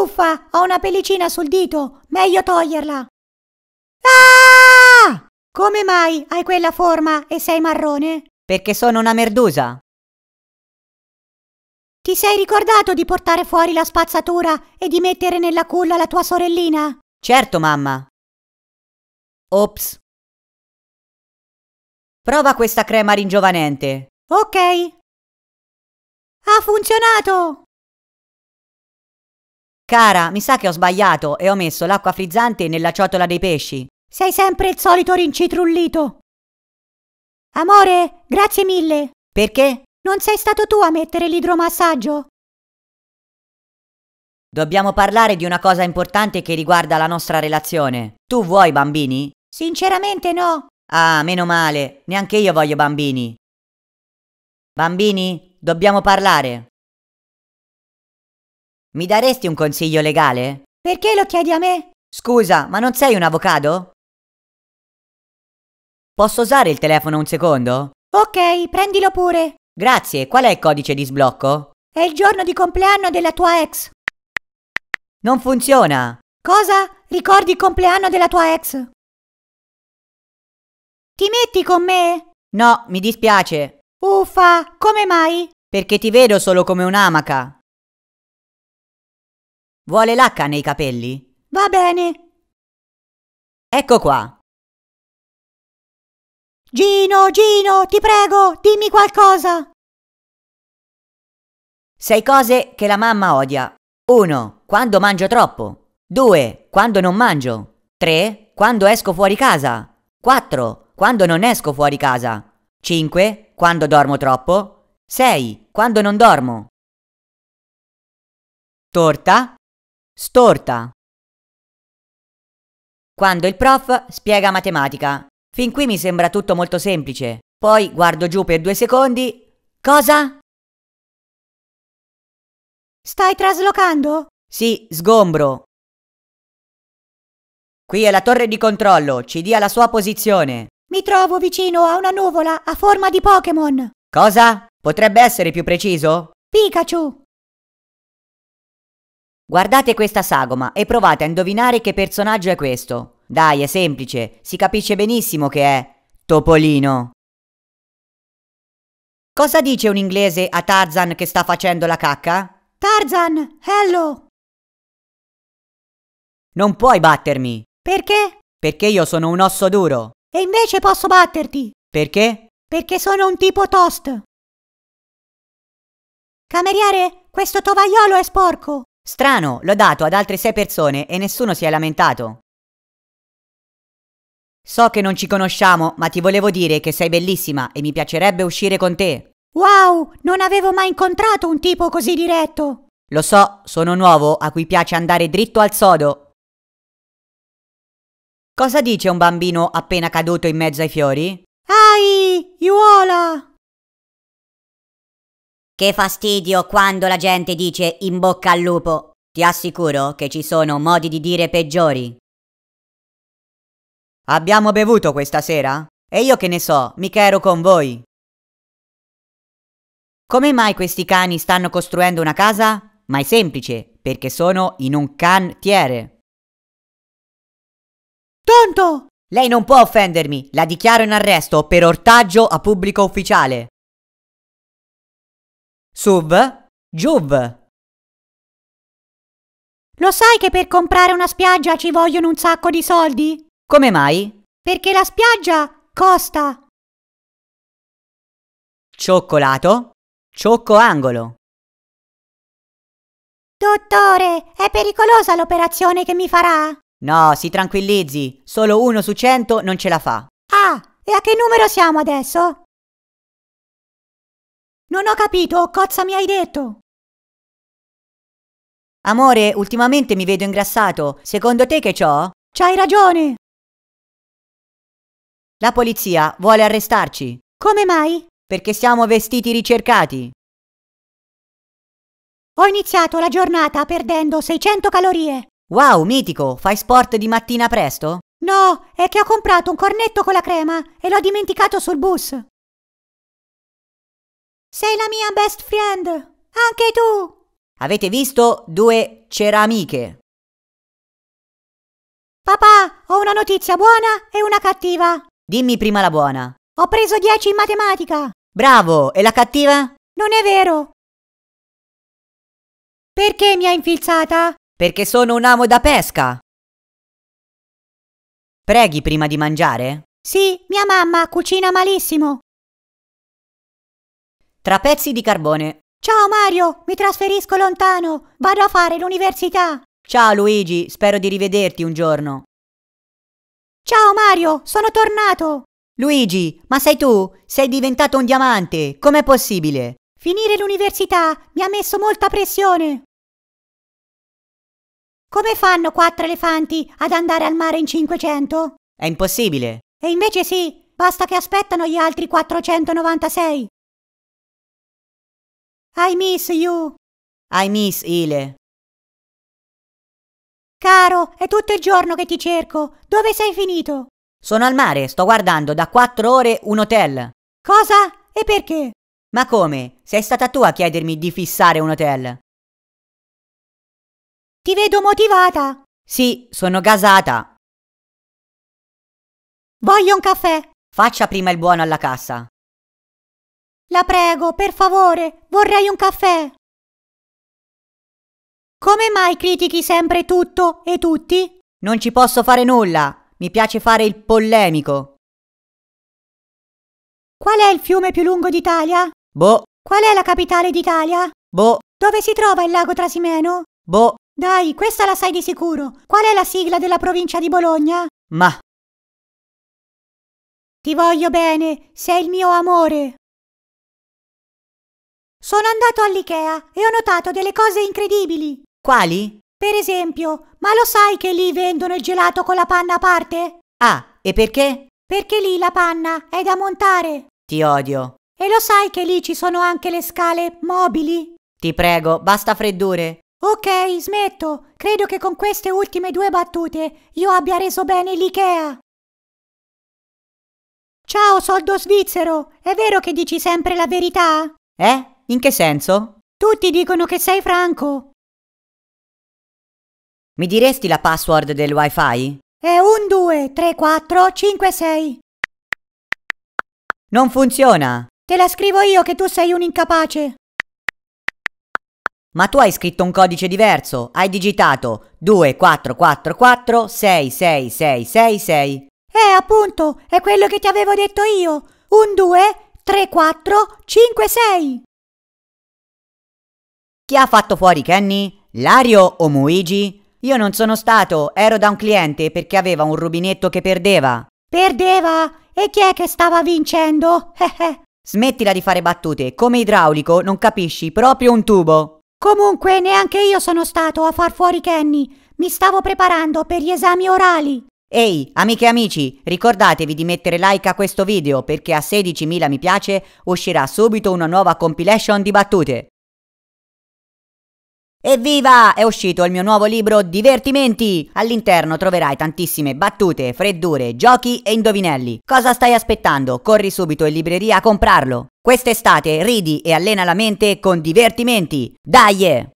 Uffa, ho una pellicina sul dito, meglio toglierla. Ah! Come mai hai quella forma e sei marrone? Perché sono una merdusa. Ti sei ricordato di portare fuori la spazzatura e di mettere nella culla la tua sorellina? Certo, mamma. Ops. Prova questa crema ringiovanente. Ok. Ha funzionato! Cara, mi sa che ho sbagliato e ho messo l'acqua frizzante nella ciotola dei pesci. Sei sempre il solito rincitrullito. Amore, grazie mille. Perché? Non sei stato tu a mettere l'idromassaggio. Dobbiamo parlare di una cosa importante che riguarda la nostra relazione. Tu vuoi bambini? Sinceramente no. Ah, meno male, neanche io voglio bambini. Bambini, dobbiamo parlare. Mi daresti un consiglio legale? Perché lo chiedi a me? Scusa, ma non sei un avvocato? Posso usare il telefono un secondo? Ok, prendilo pure. Grazie, qual è il codice di sblocco? È il giorno di compleanno della tua ex. Non funziona. Cosa? Ricordi il compleanno della tua ex? Ti metti con me? No, mi dispiace. Uffa, come mai? Perché ti vedo solo come un'amaca. Vuole l'acca nei capelli? Va bene. Ecco qua. Gino, Gino, ti prego, dimmi qualcosa. Sei cose che la mamma odia. 1. Quando mangio troppo. 2. Quando non mangio. 3. Quando esco fuori casa. 4. Quando non esco fuori casa. 5. Quando dormo troppo. 6. Quando non dormo. Torta. Storta. Quando il prof spiega matematica. Fin qui mi sembra tutto molto semplice. Poi guardo giù per due secondi. Cosa? Stai traslocando? Sì, sgombro. Qui è la torre di controllo, ci dia la sua posizione. Mi trovo vicino a una nuvola a forma di Pokémon. Cosa? Potrebbe essere più preciso? Pikachu! Guardate questa sagoma e provate a indovinare che personaggio è questo. Dai, è semplice, si capisce benissimo che è Topolino. Cosa dice un inglese a Tarzan che sta facendo la cacca? Tarzan, hello! Non puoi battermi. Perché? Perché io sono un osso duro. E invece posso batterti. Perché? Perché sono un tipo toast. Cameriere, questo tovagliolo è sporco. Strano, l'ho dato ad altre sei persone e nessuno si è lamentato. So che non ci conosciamo, ma ti volevo dire che sei bellissima e mi piacerebbe uscire con te. Wow, non avevo mai incontrato un tipo così diretto. Lo so, sono nuovo, a cui piace andare dritto al sodo. Cosa dice un bambino appena caduto in mezzo ai fiori? Ai, iuola! Che fastidio quando la gente dice in bocca al lupo. Ti assicuro che ci sono modi di dire peggiori. Abbiamo bevuto questa sera? E io che ne so, mica ero con voi. Come mai questi cani stanno costruendo una casa? Ma è semplice, perché sono in un cantiere. Tonto! Lei non può offendermi, la dichiaro in arresto per ortaggio a pubblico ufficiale. Sub, Giub. Lo sai che per comprare una spiaggia ci vogliono un sacco di soldi? Come mai? Perché la spiaggia costa. Cioccolato, ciocco angolo. Dottore, è pericolosa l'operazione che mi farà? No, si tranquillizzi, solo uno su cento non ce la fa. Ah, e a che numero siamo adesso? Non ho capito, cozza mi hai detto? Amore, ultimamente mi vedo ingrassato. Secondo te che ciò? C'hai ragione! La polizia vuole arrestarci. Come mai? Perché siamo vestiti ricercati. Ho iniziato la giornata perdendo 600 calorie. Wow, mitico, fai sport di mattina presto? No, è che ho comprato un cornetto con la crema e l'ho dimenticato sul bus. Sei la mia best friend! Anche tu! Avete visto due ceramiche. Papà, ho una notizia buona e una cattiva. Dimmi prima la buona. Ho preso 10 in matematica. Bravo, e la cattiva? Non è vero. Perché mi ha infilzata? Perché sono un amo da pesca. Preghi prima di mangiare? Sì, mia mamma cucina malissimo. Tra pezzi di carbone. Ciao Mario, mi trasferisco lontano, vado a fare l'università. Ciao Luigi, spero di rivederti un giorno. Ciao Mario, sono tornato. Luigi, ma sei tu? Sei diventato un diamante, com'è possibile? Finire l'università mi ha messo molta pressione. Come fanno quattro elefanti ad andare al mare in 500? È impossibile. E invece sì, basta che aspettano gli altri 496. I miss you. I miss Ile. Caro, è tutto il giorno che ti cerco. Dove sei finito? Sono al mare, sto guardando da quattro ore un hotel. Cosa? E perché? Ma come? Sei stata tu a chiedermi di fissare un hotel. Ti vedo motivata. Sì, sono gasata. Voglio un caffè. Faccia prima il buono alla cassa. La prego, per favore, vorrei un caffè. Come mai critichi sempre tutto e tutti? Non ci posso fare nulla. Mi piace fare il polemico. Qual è il fiume più lungo d'Italia? Boh. Qual è la capitale d'Italia? Boh. Dove si trova il lago Trasimeno? Boh. Dai, questa la sai di sicuro. Qual è la sigla della provincia di Bologna? Ma. Ti voglio bene, sei il mio amore. Sono andato all'IKEA e ho notato delle cose incredibili. Quali? Per esempio, ma lo sai che lì vendono il gelato con la panna a parte? Ah, e perché? Perché lì la panna è da montare. Ti odio. E lo sai che lì ci sono anche le scale mobili? Ti prego, basta freddure. Ok, smetto. Credo che con queste ultime due battute io abbia reso bene l'IKEA. Ciao soldo svizzero, è vero che dici sempre la verità? Eh? In che senso? Tutti dicono che sei Franco. Mi diresti la password del wifi? È 1, 2, 3, 4, 5, 6. Non funziona. Te la scrivo io che tu sei un incapace. Ma tu hai scritto un codice diverso. Hai digitato 2444 66666. Eh, appunto, è quello che ti avevo detto io. 1, 2, 3, 4, 5, 6. Chi ha fatto fuori Kenny? Lario o Muigi? Io non sono stato, ero da un cliente perché aveva un rubinetto che perdeva. Perdeva? E chi è che stava vincendo? Smettila di fare battute, come idraulico non capisci proprio un tubo. Comunque neanche io sono stato a far fuori Kenny, mi stavo preparando per gli esami orali. Ehi, amiche e amici, ricordatevi di mettere like a questo video perché a 16.000 mi piace uscirà subito una nuova compilation di battute. Evviva! È uscito il mio nuovo libro Divertimenti! All'interno troverai tantissime battute, freddure, giochi e indovinelli. Cosa stai aspettando? Corri subito in libreria a comprarlo! Quest'estate ridi e allena la mente con Divertimenti! Dai! Eh!